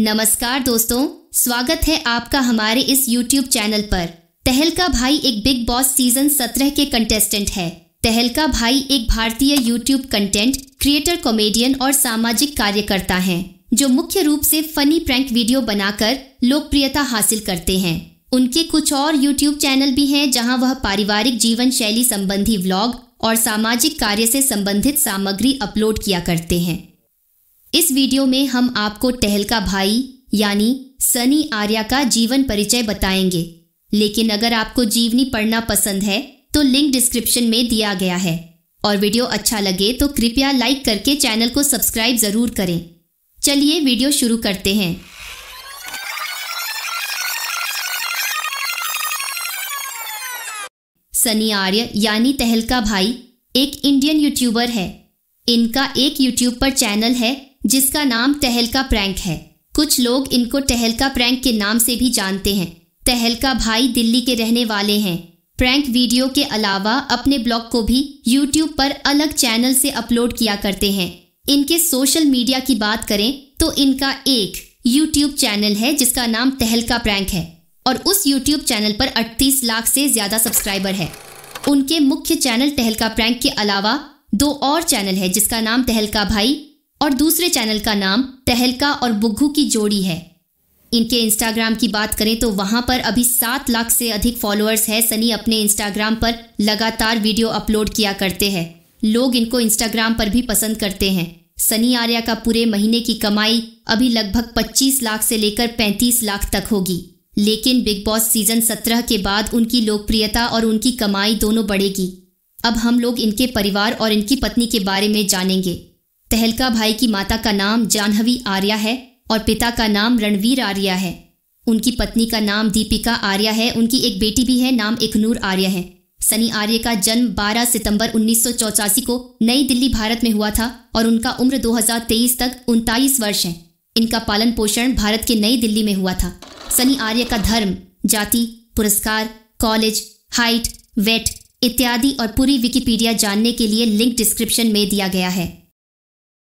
नमस्कार दोस्तों स्वागत है आपका हमारे इस YouTube चैनल पर तहलका भाई एक बिग बॉस सीजन 17 के कंटेस्टेंट है तहलका भाई एक भारतीय YouTube कंटेंट क्रिएटर कॉमेडियन और सामाजिक कार्यकर्ता हैं जो मुख्य रूप से फनी प्रैंक वीडियो बनाकर लोकप्रियता हासिल करते हैं उनके कुछ और YouTube चैनल भी हैं जहां वह पारिवारिक जीवन शैली संबंधी व्लॉग और सामाजिक कार्य से संबंधित सामग्री अपलोड किया करते हैं इस वीडियो में हम आपको टहलका भाई यानी सनी आर्या का जीवन परिचय बताएंगे लेकिन अगर आपको जीवनी पढ़ना पसंद है तो लिंक डिस्क्रिप्शन में दिया गया है और वीडियो अच्छा लगे तो कृपया लाइक करके चैनल को सब्सक्राइब जरूर करें चलिए वीडियो शुरू करते हैं सनी आर्य यानी तहलका भाई एक इंडियन यूट्यूबर है इनका एक यूट्यूब पर चैनल है जिसका नाम टहलका प्रैंक है कुछ लोग इनको टहलका प्रैंक के नाम से भी जानते हैं टहलका भाई दिल्ली के रहने वाले हैं प्रैंक वीडियो के अलावा अपने ब्लॉग को भी यूट्यूब पर अलग चैनल से अपलोड किया करते हैं इनके सोशल मीडिया की बात करें तो इनका एक यूट्यूब चैनल है जिसका नाम तहलका प्रैंक है और उस यूट्यूब चैनल पर 38 लाख से ज्यादा सब्सक्राइबर है उनके मुख्य चैनल तहलका प्रैंक के अलावा दो और चैनल है जिसका नाम तहलका भाई और दूसरे चैनल का नाम तहलका और बुग्घू की जोड़ी है इनके इंस्टाग्राम की बात करें तो वहां पर अभी सात लाख से अधिक फॉलोअर्स है सनी अपने इंस्टाग्राम पर लगातार वीडियो अपलोड किया करते हैं लोग इनको इंस्टाग्राम पर भी पसंद करते हैं सनी आर्या का पूरे महीने की कमाई अभी लगभग 25 लाख से लेकर 35 लाख तक होगी लेकिन बिग बॉस सीजन 17 के बाद उनकी लोकप्रियता और उनकी कमाई दोनों बढ़ेगी अब हम लोग इनके परिवार और इनकी पत्नी के बारे में जानेंगे तहलका भाई की माता का नाम जानहवी आर्या है और पिता का नाम रणवीर आर्या है उनकी पत्नी का नाम दीपिका आर्या है उनकी एक बेटी भी है नाम इकनूर आर्या है सनी आर्य का जन्म 12 सितंबर उन्नीस को नई दिल्ली भारत में हुआ था और उनका उम्र 2023 तक उनतालीस वर्ष है इनका पालन पोषण भारत के नई दिल्ली में हुआ था सनी आर्य का धर्म जाति पुरस्कार कॉलेज हाइट वेट इत्यादि और पूरी विकिपीडिया जानने के लिए लिंक डिस्क्रिप्शन में दिया गया है